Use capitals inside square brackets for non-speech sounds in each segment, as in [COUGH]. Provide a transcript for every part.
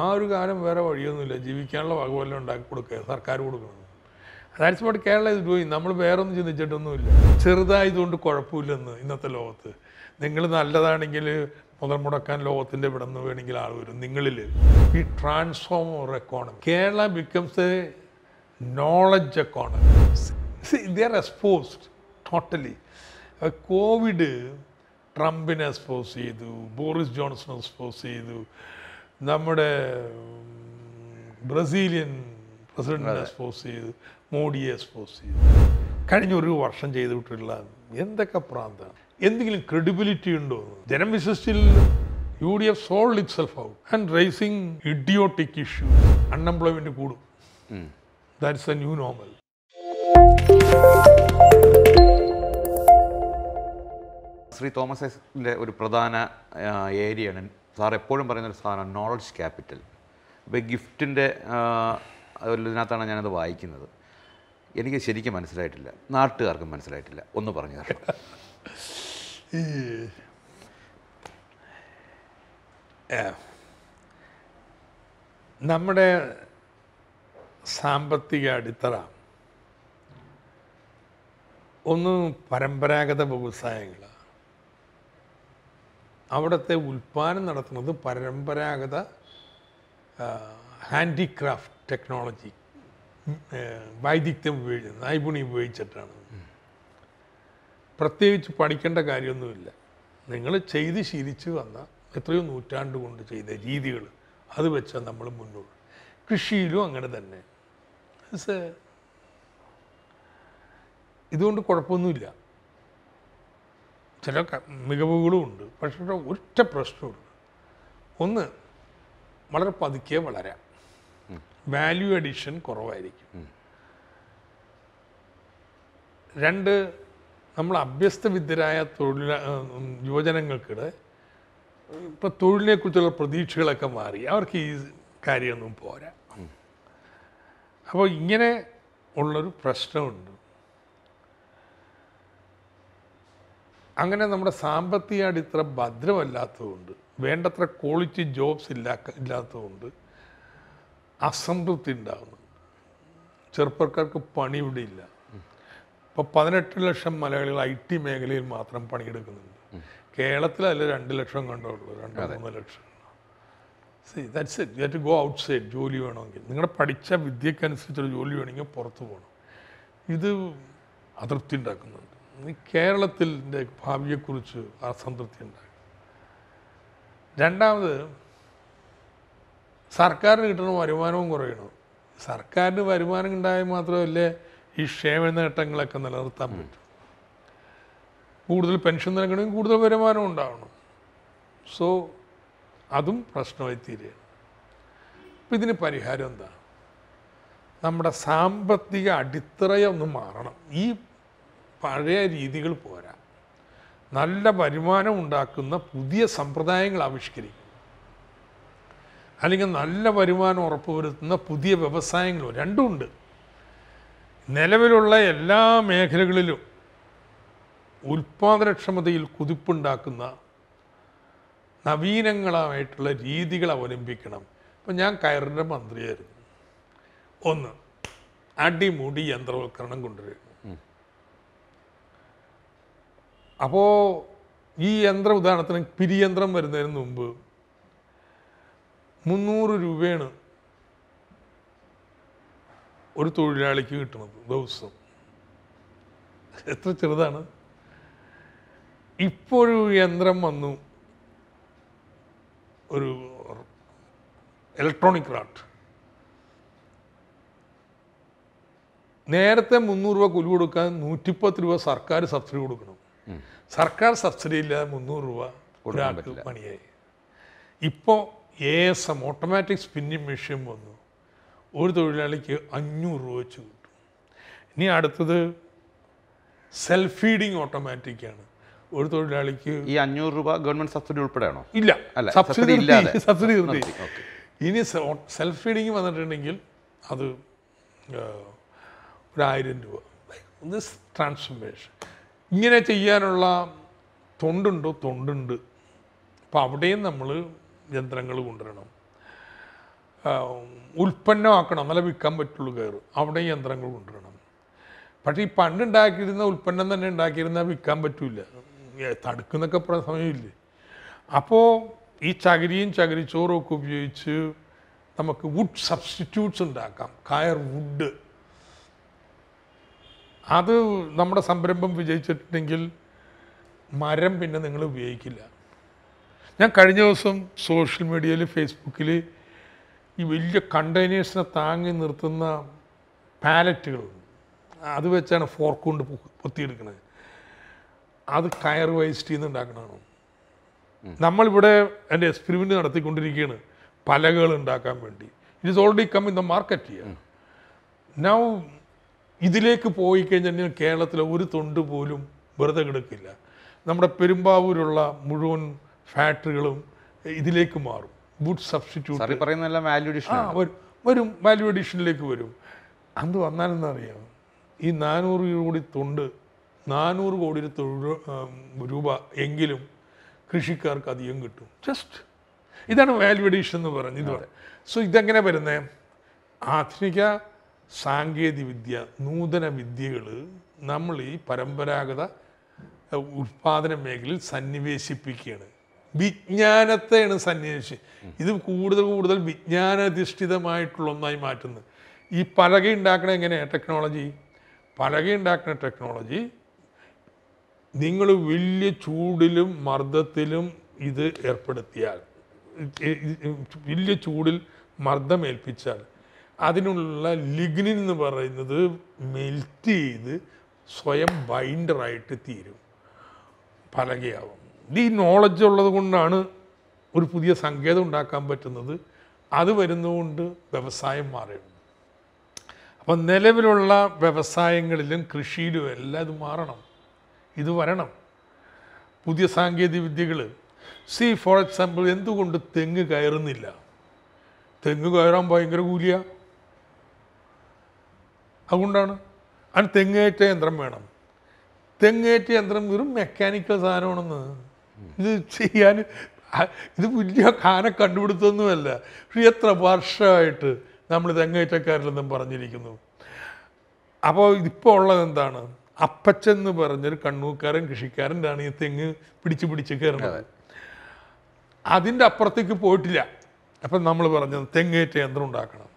ആ ഒരു കാലം വേറെ വഴിയൊന്നുമില്ല ജീവിക്കാനുള്ള വകവെല്ലാം ഉണ്ടാക്കി കൊടുക്കുക സർക്കാർ കൊടുക്കണം ദാറ്റ്സ് വാട്ട് കേരള ഇത് പോയി നമ്മൾ വേറൊന്നും ചിന്തിച്ചിട്ടൊന്നുമില്ല ചെറുതായതുകൊണ്ട് കുഴപ്പമില്ലെന്ന് ഇന്നത്തെ ലോകത്ത് നിങ്ങൾ നല്ലതാണെങ്കിൽ മുതൽ മുടക്കാൻ ലോകത്തിൻ്റെ ഇവിടെ നിന്ന് വേണമെങ്കിൽ ആൾ വരും നിങ്ങളിൽ ഈ transform our economy Kerala becomes a knowledge economy there exposed totally Covid ട്രംപിനെ എക്സ്പോസ് ചെയ്തു ബോറിസ് ജോൺസൺ എക്സ്പോസ് ചെയ്തു നമ്മുടെ ബ്രസീലിയൻ പ്രസിഡന്റിനെ എക്സ്പോസ് ചെയ്ത് മോഡിയെ എക്സ്പോസ് ചെയ്ത് കഴിഞ്ഞ ഒരു വർഷം ചെയ്തിട്ടുള്ള എന്തൊക്കെ പ്രാന്താണ് എന്തെങ്കിലും ക്രെഡിബിലിറ്റി ഉണ്ടോ ജനം വിശ്വസിച്ചില്ല U D F sold itself out and raising idiotic issue unemployment കൂടും that's a new normal Shri Thomas ഒരു പ്രധാന ഏരിയയാണ് സാർ എപ്പോഴും പറയുന്നൊരു സാധനം നോളജ് ക്യാപിറ്റൽ അപ്പോൾ ഗിഫ്റ്റിൻ്റെ ഇതിനകത്താണ് ഞാനത് വായിക്കുന്നത് എനിക്ക് ശരിക്കും മനസ്സിലായിട്ടില്ല നാട്ടുകാർക്കും മനസ്സിലായിട്ടില്ല ഒന്ന് പറഞ്ഞു തരണം നമ്മുടെ സാമ്പത്തിക അടിത്തറ ഒന്ന് പരമ്പരാഗത വ്യവസായങ്ങളാണ് അവിടുത്തെ ഉൽപ്പാദനം നടത്തുന്നത് പരമ്പരാഗത ഹാൻഡിക്രാഫ്റ്റ് ടെക്നോളജി വൈദഗ്ധ്യം ഉപയോഗിച്ച് നൈപുണി ഉപയോഗിച്ചിട്ടാണ് പ്രത്യേകിച്ച് പഠിക്കേണ്ട കാര്യമൊന്നുമില്ല നിങ്ങൾ ചെയ്ത് ശീലിച്ച് വന്ന എത്രയോ നൂറ്റാണ്ട് കൊണ്ട് ചെയ്ത രീതികൾ അത് വെച്ചാൽ നമ്മൾ മുന്നോട്ട് കൃഷിയിലും അങ്ങനെ തന്നെ ഇതുകൊണ്ട് കുഴപ്പമൊന്നുമില്ല ചില മികവുകളും ഉണ്ട് പക്ഷേ ഒറ്റ പ്രശ്നമുണ്ട് ഒന്ന് വളരെ പതുക്കെ വളരാം വാല്യൂ അഡീഷൻ കുറവായിരിക്കും രണ്ട് നമ്മൾ അഭ്യസ്തവിദ്യരായ തൊഴിൽ യുവജനങ്ങൾക്കിടെ ഇപ്പോൾ തൊഴിലിനെക്കുറിച്ചുള്ള പ്രതീക്ഷകളൊക്കെ മാറി അവർക്ക് ഈ കാര്യമൊന്നും പോരാ അപ്പോൾ ഇങ്ങനെ ഉള്ളൊരു പ്രശ്നമുണ്ട് അങ്ങനെ നമ്മുടെ സാമ്പത്തിക അടിത്തറ ഭദ്രമല്ലാത്തതുകൊണ്ട് വേണ്ടത്ര ക്വാളിറ്റി ജോബ്സ് ഇല്ലാ ഇല്ലാത്തതുകൊണ്ട് അസംതൃപ്തി ഉണ്ടാകുന്നു ചെറുപ്പക്കാർക്ക് പണി ഇവിടെ ഇല്ല ഇപ്പോൾ പതിനെട്ട് ലക്ഷം മലയാളികൾ ഐ ടി മേഖലയിൽ മാത്രം പണിയെടുക്കുന്നുണ്ട് കേരളത്തിൽ അതിൽ രണ്ട് ലക്ഷം കണ്ടുള്ളൂ രണ്ട് മൂന്ന് lakh see that's it go outside ജോലി വേണമെങ്കിൽ നിങ്ങളുടെ പഠിച്ച വിദ്യക്കനുസരിച്ചൊരു ജോലി വേണമെങ്കിൽ പുറത്തു പോകണം ഇത് അതൃപ്തി ഉണ്ടാക്കുന്നത് കേരളത്തിൻ്റെ ഭാവിയെക്കുറിച്ച് അസംതൃപ്തി ഉണ്ടാകും രണ്ടാമത് സർക്കാരിന് കിട്ടുന്ന വരുമാനവും കുറയണം സർക്കാരിന് വരുമാനം ഉണ്ടായാൽ മാത്രമല്ലേ ഈ ക്ഷേമ നേട്ടങ്ങളൊക്കെ നിലനിർത്താൻ പറ്റും കൂടുതൽ പെൻഷൻ നൽകണമെങ്കിൽ കൂടുതൽ വരുമാനം ഉണ്ടാവണം സോ അതും പ്രശ്നമായി തീരുകയാണ് അപ്പം ഇതിന് പരിഹാരം എന്താ നമ്മുടെ സാമ്പത്തിക അടിത്തറയൊന്ന് മാറണം ഈ പഴയ രീതികൾ പോരാ നല്ല വരുമാനം ഉണ്ടാക്കുന്ന പുതിയ സമ്പ്രദായങ്ങൾ ആവിഷ്കരിക്കും അല്ലെങ്കിൽ നല്ല വരുമാനം ഉറപ്പുവരുത്തുന്ന പുതിയ വ്യവസായങ്ങളോ രണ്ടുമുണ്ട് നിലവിലുള്ള എല്ലാ മേഖലകളിലും ഉൽപാദനക്ഷമതയിൽ കുതിപ്പുണ്ടാക്കുന്ന നവീനങ്ങളായിട്ടുള്ള രീതികൾ അവലംബിക്കണം ഇപ്പം ഞാൻ കയറിൻ്റെ മന്ത്രിയായിരുന്നു ഒന്ന് അടിമുടി യന്ത്രവൽക്കരണം കൊണ്ടുവരിക അപ്പോൾ ഈ യന്ത്രം ഉദാഹരണത്തിന് പിരിയന്ത്രം വരുന്നതിന് മുമ്പ് മുന്നൂറ് രൂപയാണ് ഒരു തൊഴിലാളിക്ക് കിട്ടുന്നത് ദിവസം എത്ര ചെറുതാണ് ഇപ്പോഴും യന്ത്രം വന്നു ഒരു ഇലക്ട്രോണിക് റാട്ട് നേരത്തെ മുന്നൂറ് രൂപ കുലു കൊടുക്കാൻ നൂറ്റിപ്പത്ത് രൂപ സർക്കാർ സബ്സിഡി കൊടുക്കണം സർക്കാർ സബ്സിഡി ഇല്ലാതെ മുന്നൂറ് രൂപ ഒരാൾക്ക് പണിയായി ഇപ്പോൾ A S M automatic spinning machine വന്നു ഒരു തൊഴിലാളിക്ക് അഞ്ഞൂറ് രൂപ വെച്ച് കിട്ടും ഇനി അടുത്തത് സെൽഫ് ഫീഡിങ് ഓട്ടോമാറ്റിക്കാണ് ഒരു തൊഴിലാളിക്ക് ഈ അഞ്ഞൂറ് രൂപ ഗവൺമെന്റ് സബ്സിഡി ഉൾപ്പെടെയാണോ ഇല്ല അല്ല സബ്സിഡി ഇല്ലാതെ സബ്സിഡി ഇനി സെൽഫ് ഫീഡിങ് വന്നിട്ടുണ്ടെങ്കിൽ അത് ഒരായിരം രൂപ ദിസ് ട്രാൻസ്ഫോർമേഷൻ ഇങ്ങനെ ചെയ്യാനുള്ള തൊണ്ടുണ്ടോ തൊണ്ടുണ്ട് അപ്പോൾ അവിടെയും നമ്മൾ യന്ത്രങ്ങൾ കൊണ്ടുവരണം ഉൽപ്പന്നമാക്കണം അല്ല വിൽക്കാൻ പറ്റുള്ളൂ കയറ് അവിടെയും യന്ത്രങ്ങൾ കൊണ്ടുവരണം പക്ഷേ ഈ പണ്ടുണ്ടാക്കിയിരുന്ന ഉൽപ്പന്നം തന്നെ ഉണ്ടാക്കിയിരുന്നാൽ വിൽക്കാൻ പറ്റില്ല തടുക്കുന്നൊക്കെ സമയമില്ലേ അപ്പോൾ ഈ ചകിരിയും ചകിരിച്ചോറും ഒക്കെ ഉപയോഗിച്ച് നമുക്ക് വുഡ് സബ്സ്റ്റിറ്റ്യൂട്ട്സ് ഉണ്ടാക്കാം കയർ വുഡ് അത് നമ്മുടെ സംരംഭം വിജയിച്ചിട്ടുണ്ടെങ്കിൽ മരം പിന്നെ നിങ്ങൾ ഉപയോഗിക്കില്ല ഞാൻ കഴിഞ്ഞ ദിവസം സോഷ്യൽ മീഡിയയിൽ ഫേസ്ബുക്കിൽ ഈ വലിയ കണ്ടെയ്നേഴ്സിനെ താങ്ങി നിർത്തുന്ന പാലറ്റുകൾ അത് വെച്ചാണ് ഫോർക്ക് കൊണ്ട് പൊത്തിയെടുക്കുന്നത് അത് കയർ വേസ്റ്റിൽ നിന്ന് ഉണ്ടാക്കണതാണ് നമ്മളിവിടെ എൻ്റെ എക്സ്പെരിമെൻ്റ് നടത്തിക്കൊണ്ടിരിക്കുകയാണ് പലകൾ ഉണ്ടാക്കാൻ വേണ്ടി it is already come in the market now ഇതിലേക്ക് പോയി കഴിഞ്ഞാൽ കേരളത്തിലെ ഒരു തൊണ്ട് പോലും വെറുതെ കിടക്കില്ല നമ്മുടെ പെരുമ്പാവൂരുള്ള മുഴുവൻ ഫാക്ടറികളും ഇതിലേക്ക് മാറും ഗുഡ് സബ്സ്റ്റിറ്റ്യൂട്ട് പറയുന്നതെല്ലാം വരും വാല്യൂ അഡീഷനിലേക്ക് വരും അത് അറിയാം ഈ നാനൂറ് കോടി തൊണ്ട് നാനൂറ് കോടി രൂപ എങ്കിലും കൃഷിക്കാർക്ക് അധികം കിട്ടും ജസ്റ്റ് ഇതാണ് വാല്യൂ അഡീഷൻ എന്ന് പറഞ്ഞത് സോ ഇതെങ്ങനെ വരുന്നത് ആധുനിക സാങ്കേതികവിദ്യ നൂതന വിദ്യകൾ നമ്മൾ ഈ പരമ്പരാഗത ഉൽപാദന മേഖലയിൽ സന്നിവേശിപ്പിക്കുകയാണ് വിജ്ഞാനത്തെയാണ് സന്നിവേശി ഇത് കൂടുതൽ കൂടുതൽ വിജ്ഞാനാധിഷ്ഠിതമായിട്ടുള്ള ഒന്നായി മാറ്റുന്നത് ഈ പലക ഉണ്ടാക്കണ എങ്ങനെയാണ് ടെക്നോളജി പലക ഉണ്ടാക്കുന്ന ടെക്നോളജി നിങ്ങൾ വലിയ ചൂടിലും മർദ്ദത്തിലും ഇത് ഏർപ്പെടുത്തിയാൽ വലിയ ചൂടിൽ മർദ്ദമേൽപ്പിച്ചാൽ അതിനുള്ള ലിഗ്നിൻ എന്ന് പറയുന്നത് മെൽറ്റ് ചെയ്ത് സ്വയം ബൈൻഡറായിട്ട് തീരും പലകയാവും ഇത് ഈ നോളജ് ഉള്ളത് കൊണ്ടാണ് ഒരു പുതിയ സങ്കേതം ഉണ്ടാക്കാൻ പറ്റുന്നത് അത് വരുന്നതുകൊണ്ട് വ്യവസായം മാറിയുണ്ട് അപ്പം നിലവിലുള്ള വ്യവസായങ്ങളിലും കൃഷിയിലും എല്ലാം ഇത് മാറണം ഇത് വരണം പുതിയ സാങ്കേതിക വിദ്യകൾ സി ഫോർ എക്സാമ്പിൾ എന്തുകൊണ്ട് തെങ്ങ് കയറുന്നില്ല തെങ്ങ് കയറാൻ ഭയങ്കര കൂലിയാണ് അതുകൊണ്ടാണ് അതിന് തെങ്ങേറ്റ യന്ത്രം വേണം തെങ്ങേറ്റ യന്ത്രം വെറും മെക്കാനിക്കൽ സാധനമാണെന്ന് ഇത് ചെയ്യാൻ [LAUGHS] ഇത് വലിയ കാന കണ്ടുപിടുത്തൊന്നുമല്ല പക്ഷെ എത്ര വർഷമായിട്ട് നമ്മൾ തെങ്ങേറ്റക്കാരിലെന്നും പറഞ്ഞിരിക്കുന്നു അപ്പോൾ ഇപ്പോൾ ഉള്ളത് എന്താണ് അപ്പച്ചെന്ന് പറഞ്ഞൊരു കണ്ണൂക്കാരൻ കൃഷിക്കാരൻ്റെയാണ് ഈ തെങ്ങ് പിടിച്ച് പിടിച്ച് കയറുന്നത് അതിൻ്റെ അപ്പുറത്തേക്ക് പോയിട്ടില്ല അപ്പം നമ്മൾ പറഞ്ഞത് തെങ്ങേറ്റ യന്ത്രം ഉണ്ടാക്കണം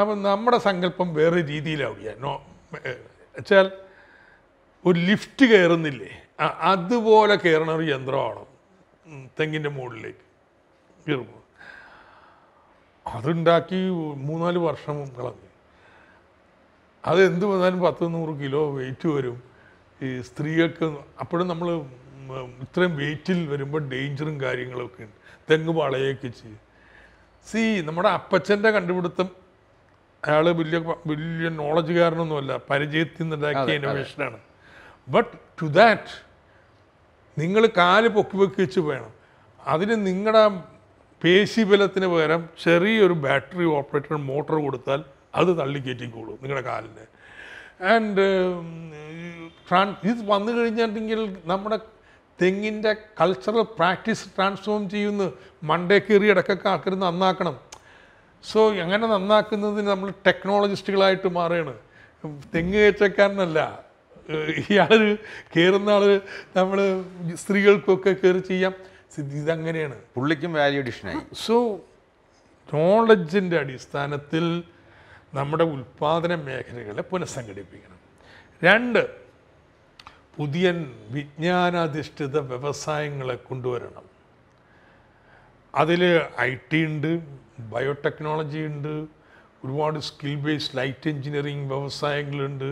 അപ്പം നമ്മുടെ സങ്കല്പം വേറെ രീതിയിലാവുക നോ വെച്ചാൽ ഒരു ലിഫ്റ്റ് കയറുന്നില്ലേ അതുപോലെ കയറണ ഒരു യന്ത്രമാണ് തെങ്ങിൻ്റെ മുകളിലേക്ക് കയറുമ്പോൾ അതുണ്ടാക്കി മൂന്നാല് വർഷം കളഞ്ഞു അതെന്ത് വന്നാലും പത്ത് നൂറ് കിലോ വെയിറ്റ് വരും ഈ സ്ത്രീകൾക്ക് അപ്പോഴും നമ്മൾ ഇത്രയും വെയിറ്റിൽ വരുമ്പോൾ ഡേഞ്ചറും കാര്യങ്ങളൊക്കെ ഉണ്ട് തെങ്ങ് വളയൊക്കെ ചെയ്യും സി നമ്മുടെ അപ്പച്ചൻ്റെ കണ്ടുപിടുത്തം അയാൾ വലിയ വലിയ നോളജുകാരനൊന്നുമല്ല പരിചയത്തിൽ നിന്നുണ്ടാക്കിയ ഇന്നോവേഷനാണ് ബട്ട് ടു ദാറ്റ് നിങ്ങൾ കാല് പൊക്കി പൊക്കി വെച്ച് വേണം അതിന് നിങ്ങളുടെ ബലത്തിന് പകരം ചെറിയൊരു ബാറ്ററി ഓപ്പറേറ്റഡ് മോട്ടോർ കൊടുത്താൽ അത് തള്ളിക്കയറ്റിക്കോളൂ നിങ്ങളുടെ കാലിന് ആൻഡ് ഇത് വന്നു കഴിഞ്ഞിട്ടുണ്ടെങ്കിൽ നമ്മുടെ തെങ്ങിൻ്റെ കൾച്ചറൽ പ്രാക്ടീസ് ട്രാൻസ്ഫോം ചെയ്യുന്ന മണ്ടേ കീറി ഇടക്കൊക്കെ ആക്കരുത് നന്നാക്കണം സോ എങ്ങനെ നന്നാക്കുന്നതിന് നമ്മൾ ടെക്നോളജിസ്റ്റുകളായിട്ട് മാറുകയാണ് തെങ്ങ് കയറ്റക്കാരനല്ല ഇയാൾ കയറുന്ന ആൾ നമ്മൾ സ്ത്രീകൾക്കൊക്കെ കയറി ചെയ്യാം ഇതങ്ങനെയാണ് പുള്ളിക്കും വാല്യൂ അഡീഷനായി സോ നോളജിൻ്റെ അടിസ്ഥാനത്തിൽ നമ്മുടെ ഉൽപ്പാദന മേഖലകളെ പുനഃസംഘടിപ്പിക്കണം രണ്ട് പുതിയ വിജ്ഞാനാധിഷ്ഠിത വ്യവസായങ്ങളെ കൊണ്ടുവരണം അതിൽ ഐ ടി ഉണ്ട് ബയോടെക്നോളജി ഉണ്ട് ഒരുപാട് സ്കിൽ ബേസ്ഡ് ലൈറ്റ് എഞ്ചിനീയറിംഗ് വ്യവസായങ്ങളുണ്ട്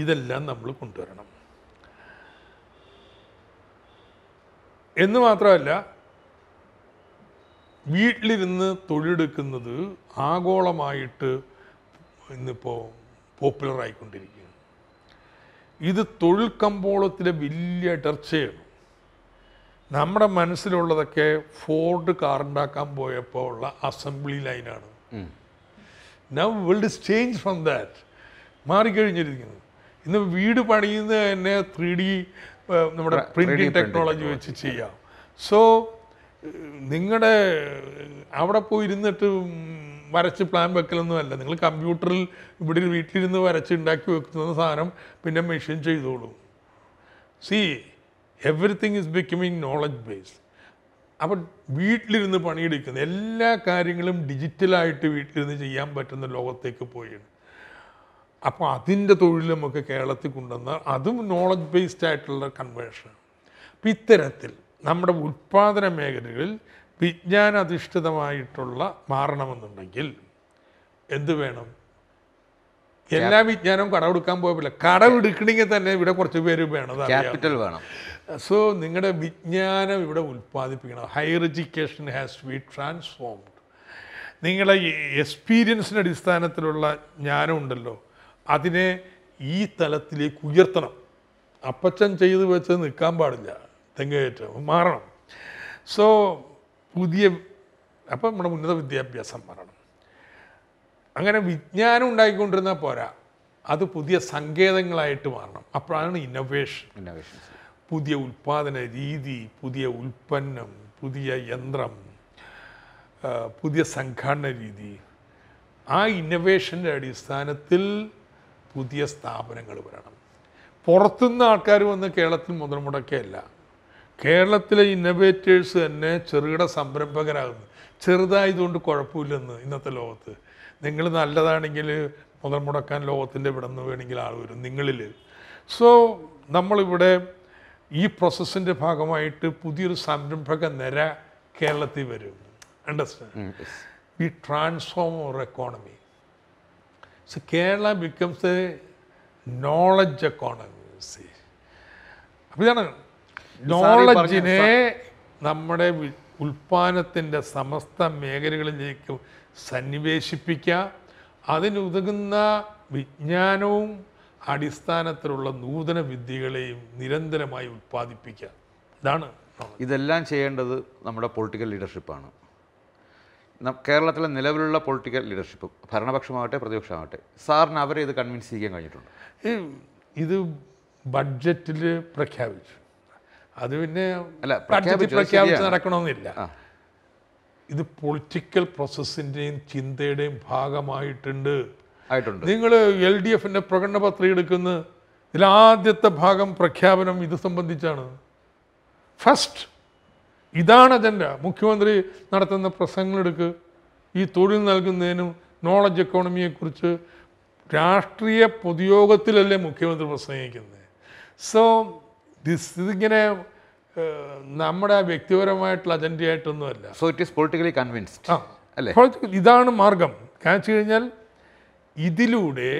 ഇതെല്ലാം നമ്മൾ കൊണ്ടുവരണം എന്ന് മാത്രമല്ല വീട്ടിലിരുന്ന് തൊഴിലെടുക്കുന്നത് ആഗോളമായിട്ട് ഇന്നിപ്പോൾ പോപ്പുലറായിക്കൊണ്ടിരിക്കുകയാണ് ഇത് തൊഴിൽ കമ്പോളത്തിലെ വലിയ ടർച്ചയാണ് നമ്മുടെ മനസ്സിലുള്ളതൊക്കെ ഫോർഡ് കാർ ഉണ്ടാക്കാൻ പോയപ്പോൾ ഉള്ള അസംബ്ലി ലൈനാണ് now world is change from that മാറിക്കഴിഞ്ഞിരിക്കുന്നു ഇന്ന് വീട് പണിയുന്ന തന്നെ ത്രീ ഡി നമ്മുടെ പ്രിന്റിംഗ് ടെക്നോളജി വെച്ച് ചെയ്യാം സോ നിങ്ങളുടെ അവിടെ പോയി ഇരുന്നിട്ട് വരച്ച് പ്ലാൻ വെക്കലൊന്നും അല്ല നിങ്ങൾ കമ്പ്യൂട്ടറിൽ ഇവിടെ വീട്ടിലിരുന്ന് വരച്ച് ഉണ്ടാക്കി വെക്കുന്ന സാധനം പിന്നെ മെഷീൻ ചെയ്തോളൂ see everything is becoming knowledge based അപ്പം വീട്ടിലിരുന്ന് പണിയെടുക്കുന്ന എല്ലാ കാര്യങ്ങളും ഡിജിറ്റലായിട്ട് വീട്ടിലിരുന്ന് ചെയ്യാൻ പറ്റുന്ന ലോകത്തേക്ക് പോയാണ് അപ്പോൾ അതിൻ്റെ തൊഴിൽ നമുക്ക് കേരളത്തിൽ കൊണ്ടുവന്ന അതും നോളജ് ബേസ്ഡ് ആയിട്ടുള്ള കൺവേർഷനാണ് അപ്പം ഇത്തരത്തിൽ നമ്മുടെ ഉൽപ്പാദന മേഖലകളിൽ വിജ്ഞാനധിഷ്ഠിതമായിട്ടുള്ള മാറണമെന്നുണ്ടെങ്കിൽ എന്ത് വേണം എല്ലാ വിജ്ഞാനവും കടമെടുക്കാൻ പോയില്ല കടമെടുക്കണമെങ്കിൽ തന്നെ ഇവിടെ കുറച്ച് പേര് വേണം ക്യാപിറ്റൽ വേണം സോ നിങ്ങളുടെ വിജ്ഞാനം ഇവിടെ ഉൽപ്പാദിപ്പിക്കണം higher education has be transformed നിങ്ങളെ എക്സ്പീരിയൻസിൻ്റെ അടിസ്ഥാനത്തിലുള്ള ഉണ്ടല്ലോ അതിനെ ഈ തലത്തിലേക്ക് ഉയർത്തണം അപ്പച്ചൻ ചെയ്ത് വെച്ച് നിൽക്കാൻ പാടില്ല കയറ്റം മാറണം സോ പുതിയ അപ്പം നമ്മുടെ ഉന്നത വിദ്യാഭ്യാസം മാറണം അങ്ങനെ വിജ്ഞാനം ഉണ്ടായിക്കൊണ്ടിരുന്ന പോരാ അത് പുതിയ സങ്കേതങ്ങളായിട്ട് മാറണം അപ്പോഴാണ് ഇന്നോവേഷൻ ഇന്നോവേഷൻ പുതിയ ഉൽപ്പാദന രീതി പുതിയ ഉൽപ്പന്നം പുതിയ യന്ത്രം പുതിയ സംഘാടന രീതി ആ ഇന്നോവേഷൻ്റെ അടിസ്ഥാനത്തിൽ പുതിയ സ്ഥാപനങ്ങൾ വരണം പുറത്തുനിന്ന് ആൾക്കാർ വന്ന് കേരളത്തിൽ മുതൽ മുടക്കുകയല്ല കേരളത്തിലെ ഇന്നോവേറ്റേഴ്സ് തന്നെ ചെറുകിട സംരംഭകരാകുന്നു ചെറുതായതുകൊണ്ട് കുഴപ്പമില്ലെന്ന് ഇന്നത്തെ ലോകത്ത് നിങ്ങൾ നല്ലതാണെങ്കിൽ മുതൽ മുടക്കാൻ ലോകത്തിൻ്റെ ഇവിടെ നിന്ന് വേണമെങ്കിൽ ആൾ വരും നിങ്ങളിൽ സോ നമ്മളിവിടെ ഈ പ്രോസസ്സിൻ്റെ ഭാഗമായിട്ട് പുതിയൊരു സംരംഭക നിര കേരളത്തിൽ വരും mm, understand we transform our economy so Kerala becomes a knowledge economy അപ്പോൾ ഇതാണ് നോളജിനെ നമ്മുടെ ഉൽപ്പാദനത്തിൻ്റെ സമസ്ത മേഖലകളിലേക്ക് സന്നിവേശിപ്പിക്കുക അതിനുതകുന്ന വിജ്ഞാനവും അടിസ്ഥാനത്തിലുള്ള നൂതന വിദ്യകളെയും നിരന്തരമായി ഉത്പാദിപ്പിക്കുക ഇതാണ് ഇതെല്ലാം ചെയ്യേണ്ടത് നമ്മുടെ പൊളിറ്റിക്കൽ ലീഡർഷിപ്പാണ് കേരളത്തിലെ നിലവിലുള്ള പൊളിറ്റിക്കൽ ലീഡർഷിപ്പ് ഭരണപക്ഷമാകട്ടെ പ്രതിപക്ഷമാകട്ടെ സാറിന് അവരെ ഇത് കൺവിൻസ് ചെയ്യാൻ കഴിഞ്ഞിട്ടുണ്ട് ഇത് ബഡ്ജറ്റിൽ പ്രഖ്യാപിച്ചു അത് പിന്നെ അല്ല പ്രഖ്യാപിച്ച് പ്രഖ്യാപിച്ച് നടക്കണമെന്നില്ല ഇത് പൊളിറ്റിക്കൽ പ്രോസസ്സിൻ്റെയും ചിന്തയുടെയും ഭാഗമായിട്ടുണ്ട് നിങ്ങൾ എൽ ഡി എഫിൻ്റെ പ്രകടന പത്രിക എടുക്കുന്ന ഇതിലാദ്യത്തെ ആദ്യത്തെ ഭാഗം പ്രഖ്യാപനം ഇത് സംബന്ധിച്ചാണ് ഫസ്റ്റ് ഇതാണ് അജണ്ട മുഖ്യമന്ത്രി നടത്തുന്ന പ്രസംഗങ്ങളെടുക്ക് ഈ തൊഴിൽ നൽകുന്നതിനും നോളജ് എക്കോണമിയെക്കുറിച്ച് രാഷ്ട്രീയ പൊതുയോഗത്തിലല്ലേ മുഖ്യമന്ത്രി പ്രസംഗിക്കുന്നത് സോ ദിസ് ഇതിങ്ങനെ നമ്മുടെ വ്യക്തിപരമായിട്ടുള്ള അജണ്ടയായിട്ടൊന്നുമല്ല so it is politically convinced അല്ലേ ഇതാണ് മാർഗം കാരണം വെച്ച് കഴിഞ്ഞാൽ ഇതിലൂടെ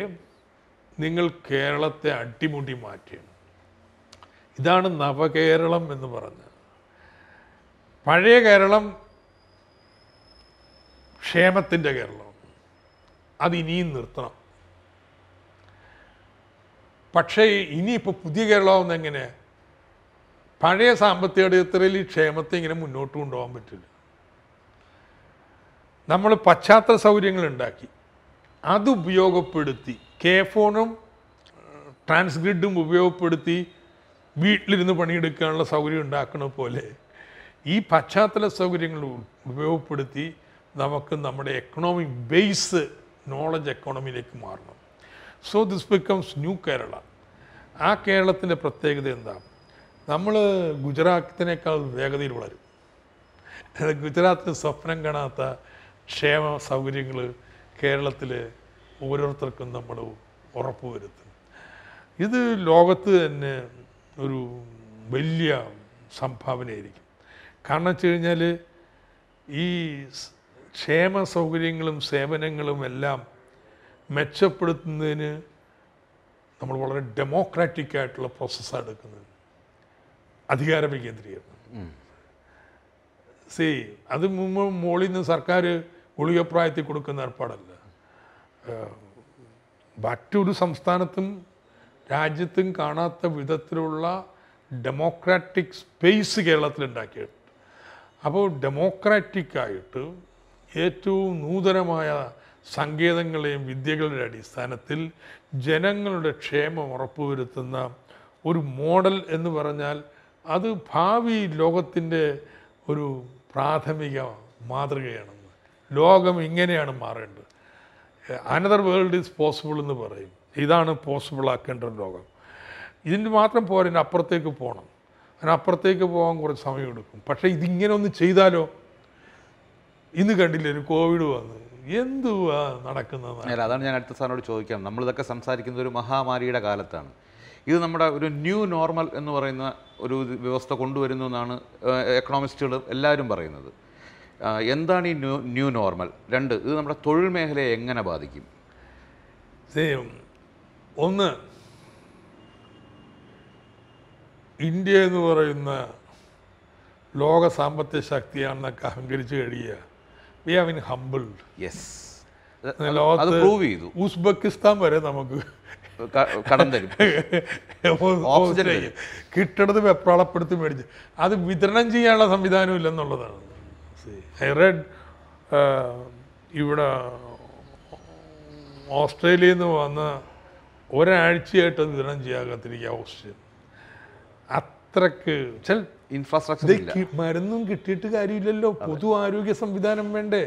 നിങ്ങൾ കേരളത്തെ അട്ടിമുട്ടി മാറ്റണം ഇതാണ് നവകേരളം എന്ന് പറഞ്ഞ് പഴയ കേരളം ക്ഷേമത്തിൻ്റെ കേരളം അതിനിയും നിർത്തണം പക്ഷേ ഇനിയിപ്പോൾ പുതിയ കേരളമാവുന്ന എങ്ങനെയാണ് പഴയ സാമ്പത്തിക ഇടയത്തറിൽ ഈ ക്ഷേമത്തെ ഇങ്ങനെ മുന്നോട്ട് കൊണ്ടുപോകാൻ പറ്റില്ല നമ്മൾ പശ്ചാത്തല സൗകര്യങ്ങൾ ഉണ്ടാക്കി അത് ഉപയോഗപ്പെടുത്തി കെ ഫോണും ട്രാൻസ്ഗ്രിഡും ഉപയോഗപ്പെടുത്തി വീട്ടിലിരുന്ന് പണിയെടുക്കാനുള്ള സൗകര്യം ഉണ്ടാക്കണ പോലെ ഈ പശ്ചാത്തല സൗകര്യങ്ങൾ ഉപയോഗപ്പെടുത്തി നമുക്ക് നമ്മുടെ എക്കണോമിക് ബേസ് നോളജ് എക്കോണമിയിലേക്ക് മാറണം so this becomes new Kerala ആ കേരളത്തിൻ്റെ പ്രത്യേകത എന്താണ് നമ്മൾ ഗുജറാത്തിനേക്കാൾ വേഗതയിൽ വളരും ഗുജറാത്ത് സ്വപ്നം കാണാത്ത ക്ഷേമ സൗകര്യങ്ങൾ കേരളത്തിൽ ഓരോരുത്തർക്കും നമ്മൾ ഉറപ്പുവരുത്തും ഇത് ലോകത്ത് തന്നെ ഒരു വലിയ സംഭാവനയായിരിക്കും കാരണം വെച്ച് കഴിഞ്ഞാൽ ഈ ക്ഷേമ സൗകര്യങ്ങളും സേവനങ്ങളും എല്ലാം മെച്ചപ്പെടുത്തുന്നതിന് നമ്മൾ വളരെ ഡെമോക്രാറ്റിക് ആയിട്ടുള്ള പ്രോസസ്സാണ് എടുക്കുന്നത് അധികാര വികേന്ദ്രീകരണം സി അത് മുകളിൽ നിന്ന് സർക്കാർ ഗുളികപ്രായത്തിൽ കൊടുക്കുന്ന ഏർപ്പാടല്ല മറ്റൊരു സംസ്ഥാനത്തും രാജ്യത്തും കാണാത്ത വിധത്തിലുള്ള ഡെമോക്രാറ്റിക് സ്പേസ് ഉണ്ടാക്കിയിട്ടുണ്ട് അപ്പോൾ ഡെമോക്രാറ്റിക്കായിട്ട് ഏറ്റവും നൂതനമായ സങ്കേതങ്ങളെയും വിദ്യകളുടെ അടിസ്ഥാനത്തിൽ ജനങ്ങളുടെ ക്ഷേമം ഉറപ്പുവരുത്തുന്ന ഒരു മോഡൽ എന്ന് പറഞ്ഞാൽ അത് ഭാവി ലോകത്തിൻ്റെ ഒരു പ്രാഥമിക മാതൃകയാണെന്ന് ലോകം ഇങ്ങനെയാണ് മാറേണ്ടത് അനദർ വേൾഡ് ഈസ് പോസിബിൾ എന്ന് പറയും ഇതാണ് പോസിബിൾ ആക്കേണ്ട ലോകം ഇതിന് മാത്രം പോരാൻ അപ്പുറത്തേക്ക് പോകണം അതിനപ്പുറത്തേക്ക് പോകാൻ കുറച്ച് സമയമെടുക്കും പക്ഷേ ഇതിങ്ങനെ ഒന്ന് ചെയ്താലോ ഇന്ന് കണ്ടില്ലേ ഒരു കോവിഡ് വന്ന് എന്തുവാ നടക്കുന്നത് അതാണ് ഞാൻ അടുത്ത സാറിനോട് ചോദിക്കാം നമ്മളിതൊക്കെ സംസാരിക്കുന്ന ഒരു മഹാമാരിയുടെ കാലത്താണ് ഇത് നമ്മുടെ ഒരു ന്യൂ നോർമൽ എന്ന് പറയുന്ന ഒരു വ്യവസ്ഥ കൊണ്ടുവരുന്നു എന്നാണ് എക്കണോമിസ്റ്റുകൾ എല്ലാവരും പറയുന്നത് എന്താണ് ഈ ന്യൂ ന്യൂ നോർമൽ രണ്ട് ഇത് നമ്മുടെ തൊഴിൽ മേഖലയെ എങ്ങനെ ബാധിക്കും ഒന്ന് ഇന്ത്യ എന്ന് പറയുന്ന ലോക സാമ്പത്തിക ശക്തിയാണെന്നൊക്കെ അഹങ്കരിച്ച് കഴിയുക we have in humble yes ലോകത്ത് ഉസ്ബെക്കിസ്ഥാൻ വരെ നമുക്ക് കടം തരും ഓക്സിജൻ കിട്ടണത് വെപ്രാളപ്പെടുത്തി മേടിച്ച് അത് വിതരണം ചെയ്യാനുള്ള സംവിധാനം ഇല്ലെന്നുള്ളതാണ് ഐ ഇവിടെ ഓസ്ട്രേലിയയിൽ നിന്ന് വന്ന ഒരാഴ്ചയായിട്ട് വിതരണം ചെയ്യാകാത്തിരിക്കുക ഓക്സിജൻ അത്രക്ക് ചില ഇൻഫ്രാസ്ട്രക്ചർ മരുന്നും കിട്ടിയിട്ട് കാര്യമില്ലല്ലോ പൊതു ആരോഗ്യ സംവിധാനം വേണ്ടേ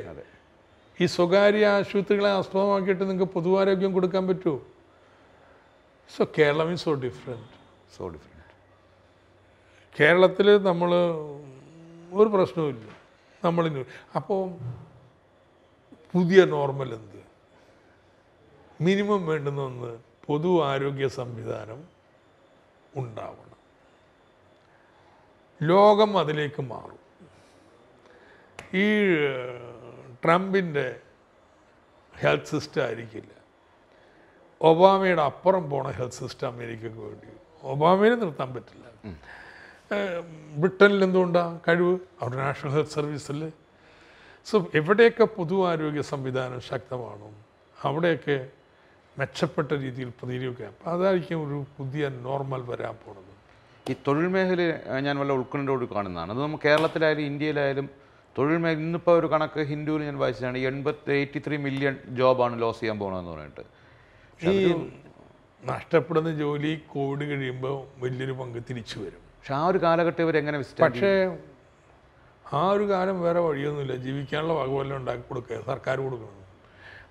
ഈ സ്വകാര്യ ആശുപത്രികളെ ആസ്പദമാക്കിയിട്ട് നിങ്ങൾക്ക് പൊതുവാരോഗ്യം കൊടുക്കാൻ പറ്റുമോ so Kerala means so different so different കേരളത്തിൽ നമ്മൾ ഒരു പ്രശ്നവുമില്ല നമ്മളിന് അപ്പോൾ പുതിയ നോർമൽ എന്ത് മിനിമം വേണ്ടുന്ന ഒന്ന് പൊതു ആരോഗ്യ സംവിധാനം ഉണ്ടാവണം ലോകം അതിലേക്ക് മാറും ഈ ട്രംപിൻ്റെ ഹെൽത്ത് സിസ്റ്റം ആയിരിക്കില്ല ഒബാമയുടെ അപ്പുറം പോണ ഹെൽത്ത് സിസ്റ്റം അമേരിക്കക്ക് വേണ്ടി ഒബാമയെ നിർത്താൻ പറ്റില്ല ബ്രിട്ടനിൽ എന്തുകൊണ്ടാണ് കഴിവ് അവരുടെ നാഷണൽ ഹെൽത്ത് സർവീസിൽ സോ എവിടെയൊക്കെ പൊതു ആരോഗ്യ സംവിധാനം ശക്തമാണോ അവിടെയൊക്കെ മെച്ചപ്പെട്ട രീതിയിൽ പ്രതികരിക്കുക അപ്പോൾ അതായിരിക്കും ഒരു പുതിയ നോർമൽ വരാൻ പോണത് ഈ തൊഴിൽ മേഖല ഞാൻ വല്ല ഉൾക്കൊണ്ടോട് കാണുന്നതാണ് അത് നമ്മൾ കേരളത്തിലായാലും ഇന്ത്യയിലായാലും തൊഴിൽ മേഖല ഇന്നിപ്പോൾ ഒരു കണക്ക് ഹിന്ദുവിൽ ഞാൻ വായിച്ചതാണ് എൺപത്തി എയ്റ്റി ത്രീ മില്യൺ ജോബാണ് ലോസ് ചെയ്യാൻ പോകണമെന്ന് പറഞ്ഞിട്ട് ഈ നഷ്ടപ്പെടുന്ന ജോലി കോവിഡ് കഴിയുമ്പോൾ വലിയൊരു പങ്ക് തിരിച്ചു വരും പക്ഷെ ആ ഒരു കാലഘട്ടം എങ്ങനെ പക്ഷേ ആ ഒരു കാലം വേറെ വഴിയൊന്നുമില്ല ജീവിക്കാനുള്ള വകവല്ല ഉണ്ടാക്കി കൊടുക്കുക സർക്കാർ കൊടുക്കണം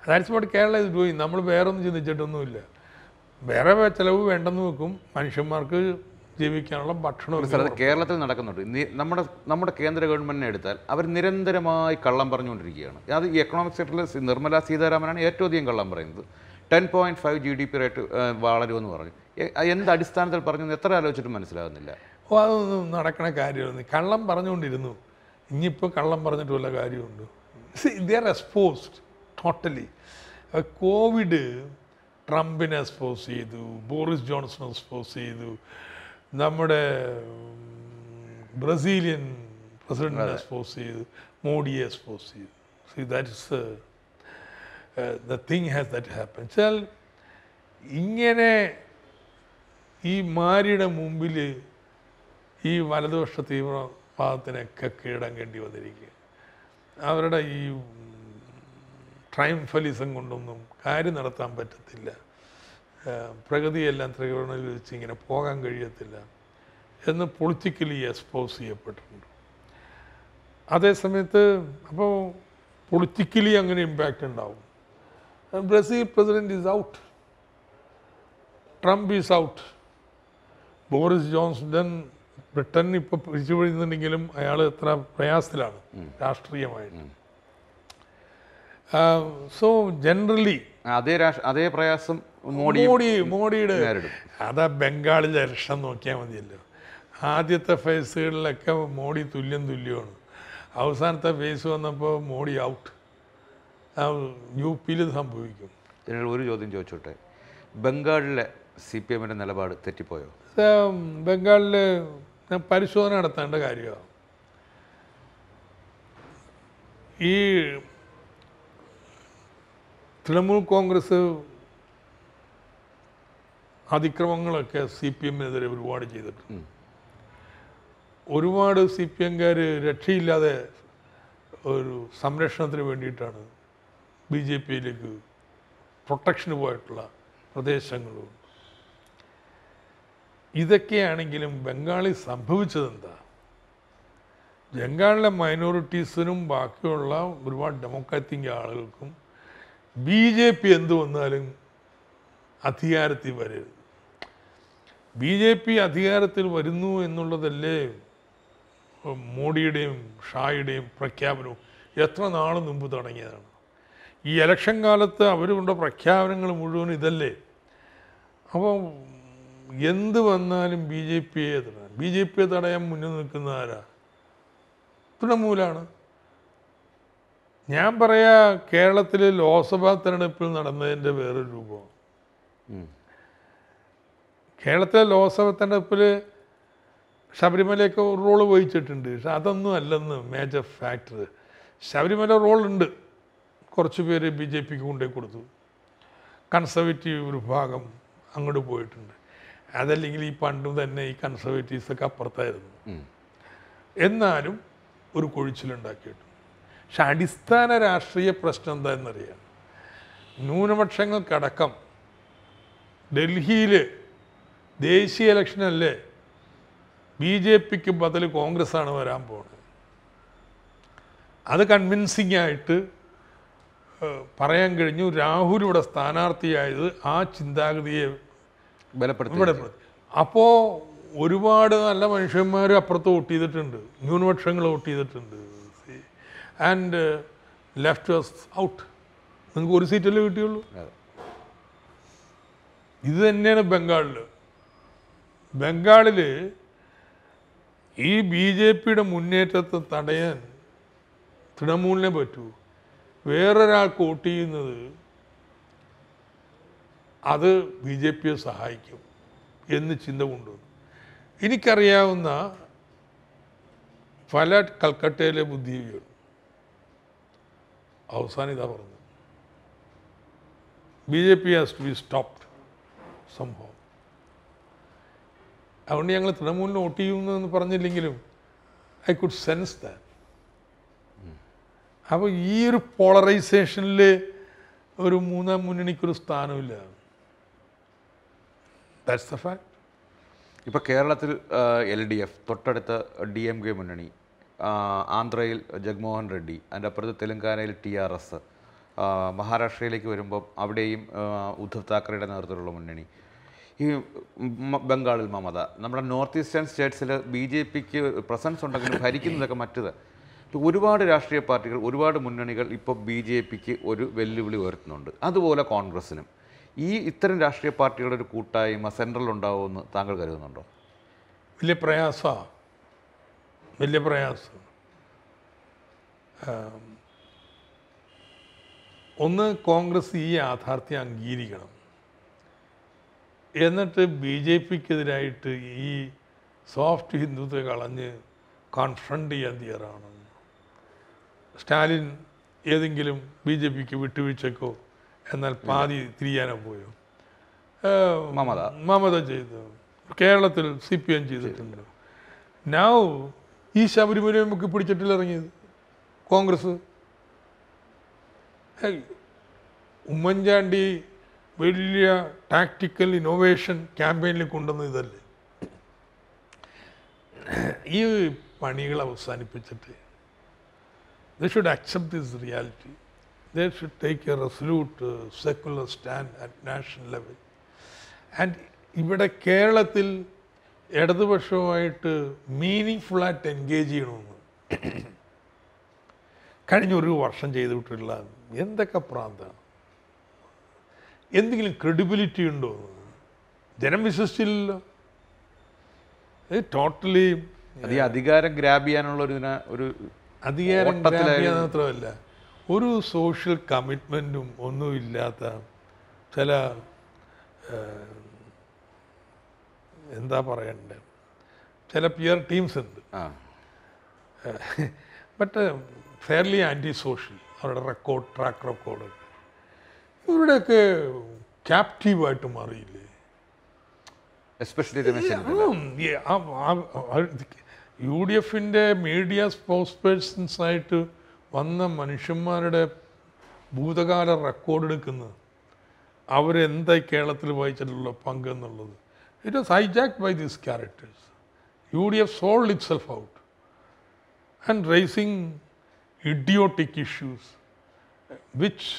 ദാറ്റ്സ് വാട്ട് കേരള ഇത് പോയി നമ്മൾ വേറെ ഒന്നും ചിന്തിച്ചിട്ടൊന്നുമില്ല വേറെ ചിലവ് വേണ്ടെന്ന് വെക്കും മനുഷ്യന്മാർക്ക് ജീവിക്കാനുള്ള ഭക്ഷണം കേരളത്തിൽ നടക്കുന്നുണ്ട് നമ്മുടെ നമ്മുടെ കേന്ദ്ര ഗവൺമെന്റിനെ എടുത്താൽ അവർ നിരന്തരമായി കള്ളം പറഞ്ഞുകൊണ്ടിരിക്കുകയാണ് അത് ഈ എക്കണോമിക് സെക്ടറിൽ നിർമ്മലാ സീതാരാമനാണ് ഏറ്റവും അധികം കള്ളം പറയുന്നത് ten point five G D P rate വളരുമെന്ന് പറഞ്ഞു എന്ത് അടിസ്ഥാനത്തിൽ പറഞ്ഞു എത്ര ആലോചിച്ചിട്ട് മനസ്സിലാകുന്നില്ല ഓ അതൊന്നും നടക്കണ കാര്യമൊന്നും കള്ളം പറഞ്ഞുകൊണ്ടിരുന്നു ഇനിയിപ്പോൾ കള്ളം പറഞ്ഞിട്ട് വല്ല കാര്യമുണ്ട് ദർ എക്സ്പോസ്ഡ് ടോട്ടലി കോവിഡ് ട്രംപിനെ എക്സ്പോസ് ചെയ്തു ബോറിസ് ജോൺസൺ എക്സ്പോസ് ചെയ്തു നമ്മുടെ ബ്രസീലിയൻ പ്രസിഡന്റിനെ എക്സ്പോസ് ചെയ്തു മോഡിയെ എക്സ്പോസ് ചെയ്തു see that is the thing has that happen വെച്ചാൽ ഇങ്ങനെ ഈ മാരിയുടെ മുമ്പിൽ ഈ വലതുപക്ഷ തീവ്രവാദത്തിനൊക്കെ കീഴടങ്ങേണ്ടി വന്നിരിക്കുക അവരുടെ ഈ ട്രൈംഫലിസം കൊണ്ടൊന്നും കാര്യം നടത്താൻ പറ്റത്തില്ല പ്രകൃതിയെല്ലാം ത്രികോണയിൽ വെച്ച് ഇങ്ങനെ പോകാൻ കഴിയത്തില്ല എന്ന് പൊളിറ്റിക്കലി എക്സ്പോസ് ചെയ്യപ്പെട്ടിട്ടുണ്ട് അതേസമയത്ത് അപ്പോൾ പൊളിറ്റിക്കലി അങ്ങനെ ഇമ്പാക്റ്റ് ഉണ്ടാവും Brazil president is out Trump is out Boris Johnson Britain ഇപ്പോൾ പിരിച്ചു പിഴിഞ്ഞിട്ടുണ്ടെങ്കിലും അയാൾ എത്ര പ്രയാസത്തിലാണ് രാഷ്ട്രീയമായിട്ട് സോ ജനറലി അതേ അതേ പ്രയാസം മോഡി മോഡിയുടെ അതാ ബംഗാളിലെ ഇലക്ഷൻ നോക്കിയാൽ മതിയല്ലോ ആദ്യത്തെ ഫേസുകളിലൊക്കെ മോഡി തുല്യം തുല്യമാണ് അവസാനത്തെ ഫേസ് വന്നപ്പോൾ മോഡി ഔട്ട് യു പിയിൽ സംഭവിക്കും ഇതിനുള്ള ഒരു ചോദ്യം ചോദിച്ചോട്ടെ ബംഗാളിലെ സി പി എമ്മിൻ്റെ നിലപാട് തെറ്റിപ്പോയോ ബംഗാളിൽ ഞാൻ പരിശോധന നടത്തേണ്ട കാര്യമാണ് ഈ തൃണമൂൽ കോൺഗ്രസ് അതിക്രമങ്ങളൊക്കെ സി പി എമ്മിനെതിരെ ഒരുപാട് ചെയ്തിട്ടുണ്ട് ഒരുപാട് സി പി എംകാർ രക്ഷയില്ലാതെ ഒരു സംരക്ഷണത്തിന് വേണ്ടിയിട്ടാണ് ബി ജെ പിയിലേക്ക് പ്രൊട്ടക്ഷന് പോയിട്ടുള്ള പ്രദേശങ്ങളും ഇതൊക്കെയാണെങ്കിലും ബംഗാളിൽ സംഭവിച്ചതെന്താ ബംഗാളിലെ മൈനോറിറ്റീസിനും ബാക്കിയുള്ള ഒരുപാട് ഡെമോക്രാറ്റിക് ആളുകൾക്കും ബി ജെ പി എന്ത് വന്നാലും അധികാരത്തിൽ വരരുത് ബി ജെ പി അധികാരത്തിൽ വരുന്നു എന്നുള്ളതല്ലേ മോഡിയുടെയും ഷായുടെയും പ്രഖ്യാപനവും എത്ര നാൾ മുമ്പ് തുടങ്ങിയതാണ് ഈ ഇലക്ഷൻ കാലത്ത് അവരുണ്ട പ്രഖ്യാപനങ്ങൾ മുഴുവൻ ഇതല്ലേ അപ്പോൾ എന്ത് വന്നാലും ബി ജെ പിയെ തടയാം ബി ജെ പിയെ തടയാൻ മുന്നിൽ നിൽക്കുന്ന ആരാ തൃണമൂലാണ് ഞാൻ പറയാ കേരളത്തിലെ ലോക്സഭാ തെരഞ്ഞെടുപ്പിൽ നടന്നതിൻ്റെ വേറൊരു രൂപം കേരളത്തിലെ ലോക്സഭാ തെരഞ്ഞെടുപ്പിൽ ശബരിമലയൊക്കെ റോള് വഹിച്ചിട്ടുണ്ട് പക്ഷെ അതൊന്നും അല്ലെന്ന് മേജർ ഫാക്ടർ ശബരിമല റോളുണ്ട് കുറച്ച് പേര് ബി ജെ പിക്ക് കൊണ്ടുപോയി കൊടുത്തു കൺസർവേറ്റീവ് വിഭാഗം അങ്ങോട്ട് പോയിട്ടുണ്ട് അതല്ലെങ്കിൽ ഈ പണ്ടും തന്നെ ഈ കൺസർവേറ്റീവ്സൊക്കെ അപ്പുറത്തായിരുന്നു എന്നാലും ഒരു കൊഴിച്ചിലുണ്ടാക്കിയിട്ടു പക്ഷെ അടിസ്ഥാന രാഷ്ട്രീയ പ്രശ്നം എന്താണെന്നറിയാം ന്യൂനപക്ഷങ്ങൾക്കടക്കം ഡൽഹിയിൽ ദേശീയ ഇലക്ഷനല്ലേ ബി ജെ പിക്ക് ബദൽ ആണ് വരാൻ പോകുന്നത് അത് കൺവിൻസിംഗ് ആയിട്ട് പറയാൻ കഴിഞ്ഞു രാഹുൽ ഇവിടെ സ്ഥാനാർത്ഥിയായത് ആ ചിന്താഗതിയെ ബലപ്പെടുത്തി അപ്പോൾ ഒരുപാട് നല്ല മനുഷ്യന്മാർ അപ്പുറത്ത് വോട്ട് ചെയ്തിട്ടുണ്ട് ന്യൂനപക്ഷങ്ങൾ വോട്ട് ചെയ്തിട്ടുണ്ട് ആൻഡ് ലെഫ്റ്റ് ഔട്ട് നിങ്ങൾക്ക് ഒരു സീറ്റല്ലേ കിട്ടിയുള്ളൂ ഇത് തന്നെയാണ് ബംഗാളിൽ ബംഗാളിൽ ഈ ബി ജെ പിയുടെ മുന്നേറ്റത്തെ തടയാൻ തൃണമൂലിനെ പറ്റൂ വേറൊരാൾക്ക് വോട്ട് ചെയ്യുന്നത് അത് ബി ജെ പിയെ സഹായിക്കും എന്ന് ചിന്ത കൊണ്ടുവന്നു എനിക്കറിയാവുന്ന പല കൽക്കട്ടയിലെ ബുദ്ധിജീവികൾ അവസാനം ഇതാ പറഞ്ഞു B J P has to be stopped സംഭവം അതുകൊണ്ട് ഞങ്ങൾ തൃണമൂലിന് വോട്ട് ചെയ്യുന്നതെന്ന് പറഞ്ഞില്ലെങ്കിലും ഐ കുഡ് സെൻസ് ദാറ്റ് അപ്പോൾ ഈ ഒരു പോളറൈസേഷനിൽ ഒരു മൂന്നാം മുന്നണിക്കൊരു സ്ഥാനമില്ല ദാറ്റ്സ് ദ ഫാക്ട് ഇപ്പോൾ കേരളത്തിൽ എൽ ഡി എഫ് തൊട്ടടുത്ത ഡി എം കെ മുന്നണി ആന്ധ്രയിൽ ജഗ്മോഹൻ റെഡ്ഡി അതിൻ്റെ അപ്പുറത്ത് തെലങ്കാനയിൽ ടി ആർ എസ് മഹാരാഷ്ട്രയിലേക്ക് വരുമ്പോൾ അവിടെയും ഉദ്ധവ് താക്കറയുടെ നേതൃത്വത്തിലുള്ള മുന്നണി ഈ ബംഗാളിൽ മമത നമ്മുടെ നോർത്ത് ഈസ്റ്റേൺ സ്റ്റേറ്റ്സിൽ ബി ജെ പിക്ക് പ്രസൻസ് ഉണ്ടെങ്കിലും ഭരിക്കുന്നതൊക്കെ മറ്റത് ഒരുപാട് രാഷ്ട്രീയ പാർട്ടികൾ ഒരുപാട് മുന്നണികൾ ഇപ്പോൾ ബി ജെ പിക്ക് ഒരു വെല്ലുവിളി ഉയർത്തുന്നുണ്ട് അതുപോലെ കോൺഗ്രസ്സിനും ഈ ഇത്തരം രാഷ്ട്രീയ പാർട്ടികളുടെ ഒരു കൂട്ടായ്മ സെൻട്രൽ ഉണ്ടാവുമെന്ന് താങ്കൾ കരുതുന്നുണ്ടോ വലിയ പ്രയാസമാണ് വലിയ പ്രയാസം ഒന്ന് കോൺഗ്രസ് ഈ യാഥാർത്ഥ്യം അംഗീകരിക്കണം എന്നിട്ട് ബി ജെ പിക്കെതിരായിട്ട് ഈ സോഫ്റ്റ് ഹിന്ദുത്വത്തെ കളഞ്ഞ് കോൺഫ്രണ്ട് ചെയ്യാൻ തയ്യാറാണ് സ്റ്റാലിൻ ഏതെങ്കിലും ബി ജെ പിക്ക് വിട്ടുവീഴ്ചക്കോ എന്നാൽ പാതി തിരിയാനോ പോയോ മമത മമത ചെയ്തു കേരളത്തിൽ സി പി എം ചെയ്തിട്ടുണ്ട് നാവ് ഈ ശബരിമലയെ നമുക്ക് പിടിച്ചിട്ടില്ല ഇറങ്ങിയത് കോൺഗ്രസ് ഉമ്മൻചാണ്ടി വലിയ ടാക്ടിക്കൽ ഇന്നോവേഷൻ ക്യാമ്പയിനിൽ കൊണ്ടുവന്ന ഇതല്ലേ ഈ പണികൾ അവസാനിപ്പിച്ചിട്ട് They should accept this reality. They should take a resolute uh, secular stand at national level. And ഇവിടെ കേരളത്തിൽ ഇടതുപക്ഷവുമായിട്ട് മീനിങ് ഫുള്ളായിട്ട് എൻഗേജ് ചെയ്യണമെന്ന് കഴിഞ്ഞ ഒരു വർഷം ചെയ്തു വിട്ടിട്ടുള്ള എന്തൊക്കെ പ്രാന്താണ് എന്തെങ്കിലും ക്രെഡിബിലിറ്റി ഉണ്ടോ ജനം വിശ്വസിച്ചില്ലല്ലോ ഇത് ടോട്ടലി അത് ഈ അധികാരം ഗ്രാബ് ചെയ്യാനുള്ള ഒരു ഒരു മാത്രമല്ല ഒരു സോഷ്യൽ കമ്മിറ്റ്മെൻറ്റും ഒന്നുമില്ലാത്ത ചില എന്താ പറയണ്ട ചില പിയർ ടീംസ് ഉണ്ട് ബട്ട് ഫെയർലി ആൻറ്റി സോഷ്യൽ അവരുടെ റെക്കോർഡ് ട്രാക്ക് റെക്കോർഡ് ഇവരുടെയൊക്കെ ക്യാപ്റ്റീവായിട്ട് മാറിയില്ലേ എസ്പെഷ്യലി യു ഡി എഫിൻ്റെ മീഡിയ സ്പോക്സ് പേഴ്സൺസായിട്ട് വന്ന മനുഷ്യന്മാരുടെ ഭൂതകാല റെക്കോർഡ് എടുക്കുന്നത് അവരെന്താ കേരളത്തിൽ വഹിച്ചിട്ടുള്ള പങ്ക് എന്നുള്ളത് it was hijacked by these characters U D F sold itself out and raising idiotic issues which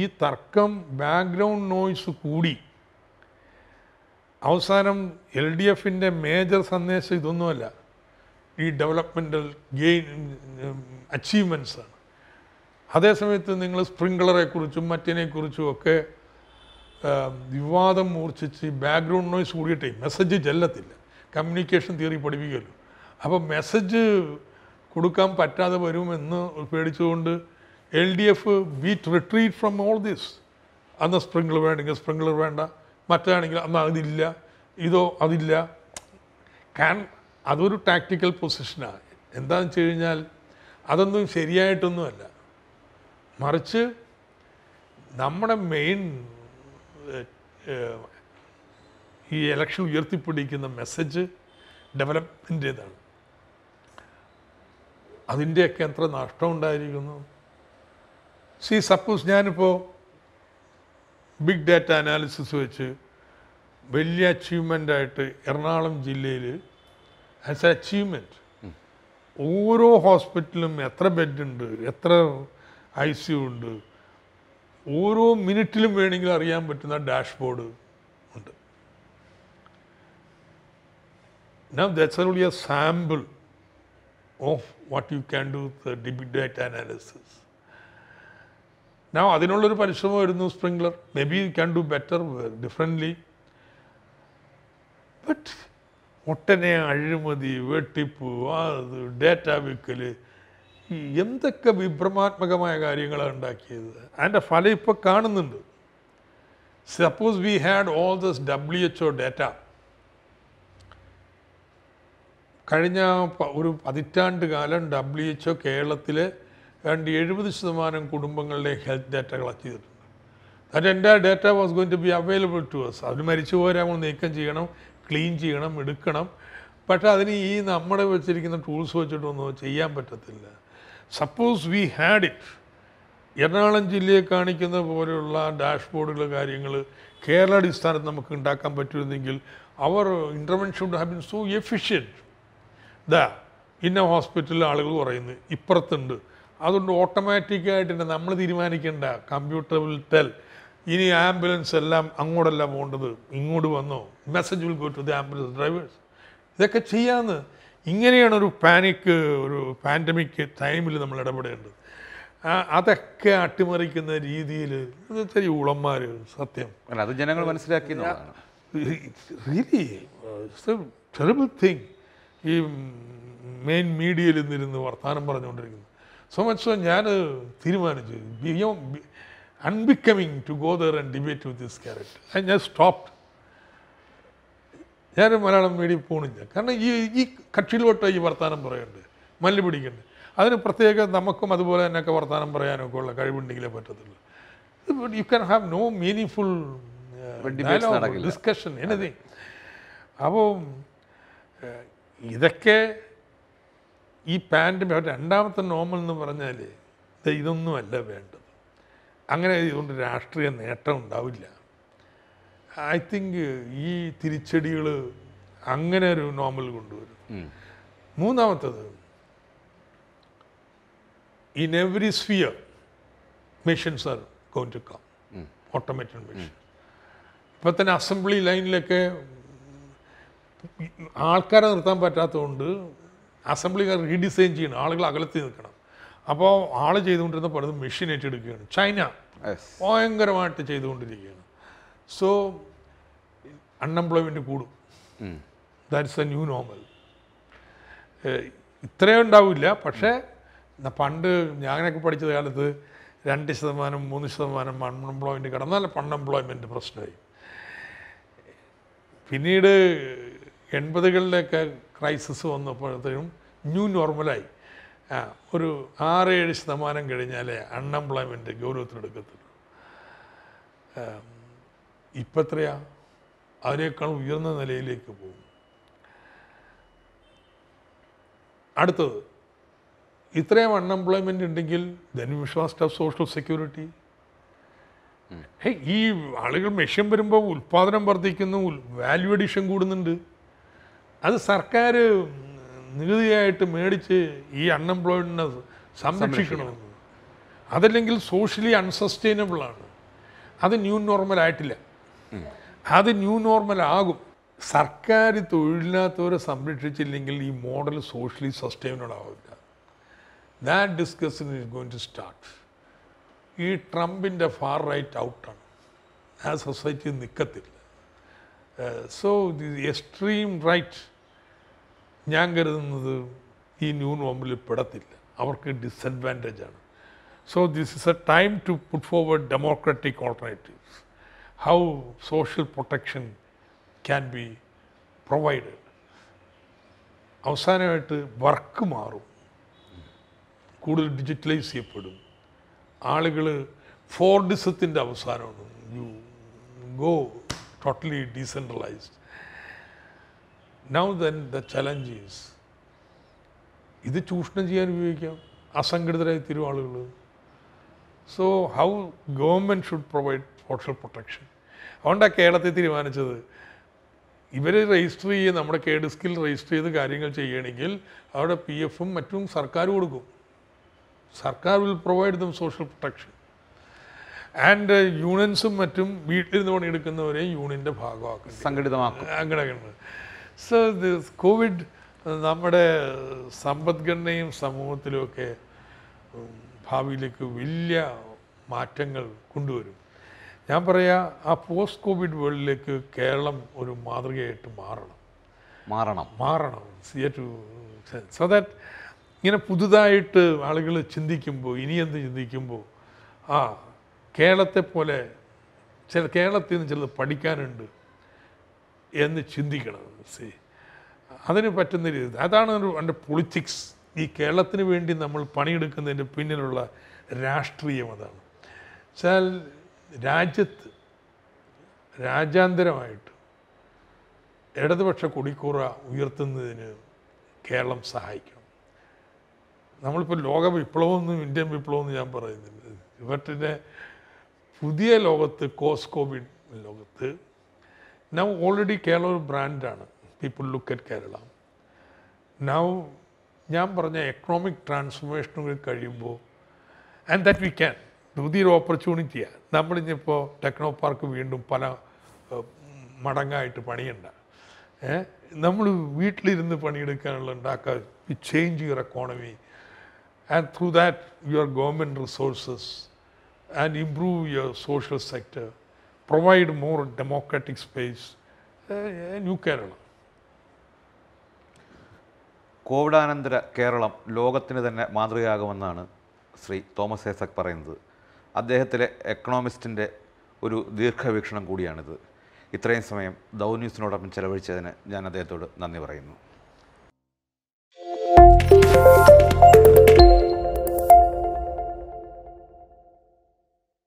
ഈ തർക്കം ബാക്ക്ഗ്രൗണ്ട് നോയ്സ് കൂടി അവസാനം എൽ ഡി എഫിൻ്റെ മേജർ സന്ദേശം ഇതൊന്നുമല്ല ഈ ഡെവലപ്മെൻ്റൽ ഗെയിൻ അച്ചീവ്മെൻസാണ് അതേസമയത്ത് നിങ്ങൾ സ്പ്രിങ്ക്ലറെക്കുറിച്ചും മറ്റിനെക്കുറിച്ചും ഒക്കെ വിവാദം മൂർച്ഛിച്ച് ബാക്ക്ഗ്രൗണ്ട് നോയ്സ് കൂടിയിട്ടേ മെസ്സേജ് ചെല്ലത്തില്ല കമ്മ്യൂണിക്കേഷൻ തിയറി പഠിപ്പിക്കുമല്ലോ അപ്പോൾ മെസ്സേജ് കൊടുക്കാൻ പറ്റാതെ വരുമെന്ന് പേടിച്ചുകൊണ്ട് L D F beat retreat from all this അന്ന് സ്പ്രിങ്കിൾ വേണ്ടെങ്കിൽ സ്പ്രിങ്കിൾ വേണ്ട മറ്റാണെങ്കിൽ അന്ന് അതില്ല ഇതോ അതില്ല കാരണം അതൊരു ടാക്റ്റിക്കൽ പൊസിഷനാണ് എന്താണെന്ന് വെച്ച് കഴിഞ്ഞാൽ അതൊന്നും ശരിയായിട്ടൊന്നുമല്ല മറിച്ച് നമ്മുടെ മെയിൻ ഈ എലക്ഷൻ ഉയർത്തിപ്പിടിക്കുന്ന മെസ്സേജ് ഡെവലപ്മെൻറ്റേതാണ് അതിൻ്റെയൊക്കെ എത്ര നഷ്ടമുണ്ടായിരിക്കുന്നു ഉണ്ടായിരിക്കുന്നു സി സപ്പോസ് ഞാനിപ്പോൾ ബിഗ് ഡാറ്റ അനാലിസിസ് വെച്ച് വലിയ ആയിട്ട് എറണാകുളം ജില്ലയിൽ ആസ് എ അച്ചീവ്മെൻറ്റ് ഓരോ ഹോസ്പിറ്റലും എത്ര ബെഡുണ്ട് എത്ര ഐ സി ഉണ്ട് ഓരോ മിനിറ്റിലും വേണമെങ്കിൽ അറിയാൻ പറ്റുന്ന ഡാഷ്ബോർഡ് ഉണ്ട് Now that's only sample of what you you can do with data analysis ഞാൻ അതിനുള്ളൊരു പരിശ്രമമായിരുന്നു Sprinklr maybe you can do better differently but ഒട്ടനെ അഴിമതി വെട്ടിപ്പ് അത് ഡേറ്റ വിൽക്കൽ എന്തൊക്കെ വിഭ്രമാത്മകമായ കാര്യങ്ങളാണ് ഉണ്ടാക്കിയത് അതിൻ്റെ ഫലം ഇപ്പോൾ കാണുന്നുണ്ട് suppose we had all those W H O data കഴിഞ്ഞ ഒരു പതിറ്റാണ്ട് കാലം ഡബ്ല്യു എച്ച് ഒ കേരളത്തിലെ ഏതാണ്ട് എഴുപത് ശതമാനം കുടുംബങ്ങളുടെ ഹെൽത്ത് ഡാറ്റ കളക്ട് ചെയ്തിട്ടുണ്ട് ദാറ്റ് എൻ്റെ data was going to be available to us അവർ മരിച്ചു പോരാ നമ്മൾ നീക്കം ചെയ്യണം ക്ലീൻ ചെയ്യണം എടുക്കണം പക്ഷേ അതിന് ഈ നമ്മുടെ വെച്ചിരിക്കുന്ന ടൂൾസ് വെച്ചിട്ടൊന്നും ചെയ്യാൻ പറ്റത്തില്ല suppose we had it Ernakulam ജില്ലയെ കാണിക്കുന്ന പോലെയുള്ള ഡാഷ്ബോർഡുകൾ കാര്യങ്ങൾ കേരള അടിസ്ഥാനത്ത് നമുക്ക് ഉണ്ടാക്കാൻ പറ്റുമെന്നെങ്കിൽ അവർ intervention should have been so efficient the ഇന്ന ഹോസ്പിറ്റലിൽ ആളുകൾ പറയുന്നു ഇപ്പുറത്തുണ്ട് അതുകൊണ്ട് ഓട്ടോമാറ്റിക്കായിട്ട് തന്നെ നമ്മൾ തീരുമാനിക്കേണ്ട കമ്പ്യൂട്ടർ വിൽ ടെൽ ഇനി ആംബുലൻസ് എല്ലാം അങ്ങോട്ടല്ല പോകേണ്ടത് ഇങ്ങോട്ട് വന്നോ message will go to the ambulance drivers ഇതൊക്കെ ചെയ്യാമെന്ന് ഇങ്ങനെയാണ് ഒരു പാനിക് ഒരു പാൻഡമിക് ടൈമിൽ നമ്മൾ ഇടപെടേണ്ടത് അതൊക്കെ അട്ടിമറിക്കുന്ന രീതിയിൽ ചെറിയ ഉളന്മാർ സത്യം അത് ജനങ്ങൾ മനസ്സിലാക്കി റിയലി ടെറിബിൾ തിങ് ഈ മെയിൻ മീഡിയയിൽ നിന്നിരുന്ന് വർത്തമാനം പറഞ്ഞുകൊണ്ടിരിക്കുന്നു സോ മച്ച് സോ ഞാൻ തീരുമാനിച്ചു ബിയോ unbecoming to go there and debate with this character I ഞാൻ സ്റ്റോപ്പ് ഞാൻ മലയാളം മീഡിയം പോണില്ല കാരണം ഈ ഈ കക്ഷിയിലോട്ട് ഈ വർത്തമാനം പറയുന്നുണ്ട് മല്ല് പിടിക്കുന്നുണ്ട് അതിന് പ്രത്യേകം നമുക്കും അതുപോലെ തന്നെയൊക്കെ വർത്തമാനം പറയാനൊക്കെ ഉള്ള കഴിവുണ്ടെങ്കിലേ പറ്റത്തുള്ളൂ you can have no meaningful discussion anything അപ്പോൾ ഇതൊക്കെ ഈ പാൻഡമിക് രണ്ടാമത്തെ നോമൽ എന്ന് പറഞ്ഞാൽ ഇതൊന്നുമല്ല വേണ്ടത് അങ്ങനെ ഇതുകൊണ്ട് രാഷ്ട്രീയ നേട്ടം ഉണ്ടാവില്ല ഐ തിങ്ക് ഈ തിരിച്ചടികൾ അങ്ങനെ ഒരു നോമൽ കൊണ്ടുവരും മൂന്നാമത്തത് in every sphere machines are going to come automated machine ഇപ്പം തന്നെ അസംബ്ലി ലൈനിലൊക്കെ ആൾക്കാരെ നിർത്താൻ പറ്റാത്തതുകൊണ്ട് അസംബ്ലികൾ റീഡിസൈൻ ചെയ്യണം ആളുകൾ അകലത്തി നിൽക്കണം അപ്പോൾ ആൾ ചെയ്തുകൊണ്ടിരുന്ന പലതും മെഷീൻ ഏറ്റെടുക്കുകയാണ് ചൈന ഭയങ്കരമായിട്ട് ചെയ്തുകൊണ്ടിരിക്കുകയാണ് സോ അൺഎംപ്ലോയ്മെൻറ്റ് കൂടും ദാറ്റ്സ് എ ന്യൂ നോർമൽ ഇത്രയും ഉണ്ടാവില്ല പക്ഷേ പണ്ട് ഞാനൊക്കെ പഠിച്ച കാലത്ത് രണ്ട് ശതമാനം മൂന്ന് ശതമാനം അൺഎംപ്ലോയ്മെൻറ്റ് കിടന്നാൽ അൺഎംപ്ലോയ്മെൻറ്റ് പ്രശ്നമായി പിന്നീട് എൺപതുകളിലൊക്കെ ക്രൈസിസ് വന്നപ്പോഴത്തേക്കും ന്യൂ നോർമലായി ഒരു ആറ് ഏഴ് ശതമാനം കഴിഞ്ഞാലേ അൺഎംപ്ലോയ്മെൻറ്റ് ഗൗരവത്തിനെടുക്കത്തുള്ളൂ ഇപ്പം എത്രയാ അവരെക്കാൾ ഉയർന്ന നിലയിലേക്ക് പോകും അടുത്തത് ഇത്രയും അൺഎംപ്ലോയ്മെൻ്റ് ഉണ്ടെങ്കിൽ ദെൻ ഓഫ് സോഷ്യൽ സെക്യൂരിറ്റി ഈ ആളുകൾ മെഷീൻ വരുമ്പോൾ ഉൽപ്പാദനം വർദ്ധിക്കുന്നു വാല്യൂ അഡീഷൻ കൂടുന്നുണ്ട് അത് സർക്കാർ നികുതിയായിട്ട് മേടിച്ച് ഈ അൺഎംപ്ലോയ്ഡിനെ സംരക്ഷിക്കണമെന്ന് അതല്ലെങ്കിൽ സോഷ്യലി അൺസസ്റ്റൈനബിൾ ആണ് അത് ന്യൂ നോർമൽ ആയിട്ടില്ല അത് ന്യൂ നോർമൽ ആകും സർക്കാർ തൊഴിലില്ലാത്തവരെ സംരക്ഷിച്ചില്ലെങ്കിൽ ഈ മോഡൽ സോഷ്യലി സസ്റ്റൈനബിൾ ആവില്ല that discussion is going to start ഈ ട്രംപിൻ്റെ ഫാർ റൈറ്റ് ഔട്ടാണ് ആ സൊസൈറ്റി നിൽക്കത്തില്ല സോ ദി എക്സ്ട്രീം റൈറ്റ് ഞാൻ കരുതുന്നത് ഈ ന്യൂ നോമിൽ പെടത്തില്ല അവർക്ക് ഡിസഡ്വാൻറ്റേജ് ആണ് so this is a time to put forward democratic alternatives how social protection can be provided അവസാനമായിട്ട് വർക്ക് മാറും കൂടുതൽ ഡിജിറ്റലൈസ് ചെയ്യപ്പെടും ആളുകൾ ഫോർഡിസത്തിൻ്റെ അവസാനമാണ് you go totally decentralised now then the challenges ഇത് ചൂഷണം ചെയ്യാൻ ഉപയോഗിക്കാം അസംഘടിതരായി തീരും ആളുകൾ so how government should provide social protection അതുകൊണ്ടാണ് കേരളത്തെ തീരുമാനിച്ചത് ഇവർ രജിസ്റ്റർ ചെയ്യുക നമ്മുടെ കേഡ് സ്കിൽ രജിസ്റ്റർ ചെയ്ത് കാര്യങ്ങൾ ചെയ്യണമെങ്കിൽ അവിടെ പി എഫും മറ്റും സർക്കാർ കൊടുക്കും സർക്കാർ will provide them social protection and യൂണിയൻസും മറ്റും വീട്ടിൽ നിന്ന് പണിയെടുക്കുന്നവരെ യൂണിയൻ്റെ ഭാഗമാക്കും സംഘടിതമാക്കും അങ്ങനെ സോ കോവിഡ് uh, നമ്മുടെ സമ്പദ്ഘടനയും സമൂഹത്തിലുമൊക്കെ ഭാവിയിലേക്ക് വലിയ മാറ്റങ്ങൾ കൊണ്ടുവരും ഞാൻ പറയാ ആ പോസ്റ്റ് കോവിഡ് വേൾഡിലേക്ക് കേരളം ഒരു മാതൃകയായിട്ട് മാറണം മാറണം മാറണം ടു സോ ദാറ്റ് ഇങ്ങനെ പുതുതായിട്ട് ആളുകൾ ചിന്തിക്കുമ്പോൾ ഇനി എന്ത് ചിന്തിക്കുമ്പോൾ ആ കേരളത്തെ പോലെ ചില കേരളത്തിൽ നിന്ന് ചിലത് പഠിക്കാനുണ്ട് എന്ന് ചിന്തിക്കണം സി അതിന് പറ്റുന്ന രീതി അതാണ് എൻ്റെ പൊളിറ്റിക്സ് ഈ കേരളത്തിന് വേണ്ടി നമ്മൾ പണിയെടുക്കുന്നതിൻ്റെ പിന്നിലുള്ള രാഷ്ട്രീയം അതാണ് വെച്ചാൽ രാജ്യത്ത് രാജ്യാന്തരമായിട്ട് ഇടതുപക്ഷ കൊടിക്കൂറ ഉയർത്തുന്നതിന് കേരളം സഹായിക്കണം നമ്മളിപ്പോൾ ലോക വിപ്ലവമൊന്നും ഇന്ത്യൻ വിപ്ലവമൊന്നും ഞാൻ പറയുന്നില്ല ഇവരുടെ പുതിയ ലോകത്ത് കോസ് കോവിഡ് ലോകത്ത് Now ഓൾറെഡി കേരള ഒരു ബ്രാൻഡാണ് people look at Kerala now ഞാൻ പറഞ്ഞ എക്കണോമിക് ട്രാൻസ്ഫോർമേഷനുകൾ കഴിയുമ്പോൾ ആൻഡ് ദാറ്റ് വി ക്യാൻ പുതിയൊരു ഓപ്പർച്യൂണിറ്റിയാണ് നമ്മളിഞ്ഞിപ്പോൾ ടെക്നോ പാർക്ക് വീണ്ടും പല മടങ്ങായിട്ട് പണിയണ്ട നമ്മൾ വീട്ടിലിരുന്ന് പണിയെടുക്കാനുള്ള ഉണ്ടാക്കുക we change your economy and through that your government resources and improve your social sector provide more democratic space new Kerala new കോവിഡാനന്തര കേരളം ലോകത്തിന് തന്നെ മാതൃകയാകുമെന്നാണ് ശ്രീ തോമസ് ഏസക് പറയുന്നത് അദ്ദേഹത്തിലെ എക്കണോമിസ്റ്റിൻ്റെ ഒരു ദീർഘവീക്ഷണം കൂടിയാണിത് ഇത്രയും സമയം ദൗ ന്യൂസിനോടൊപ്പം ചെലവഴിച്ചതിന് ഞാൻ അദ്ദേഹത്തോട് നന്ദി പറയുന്നു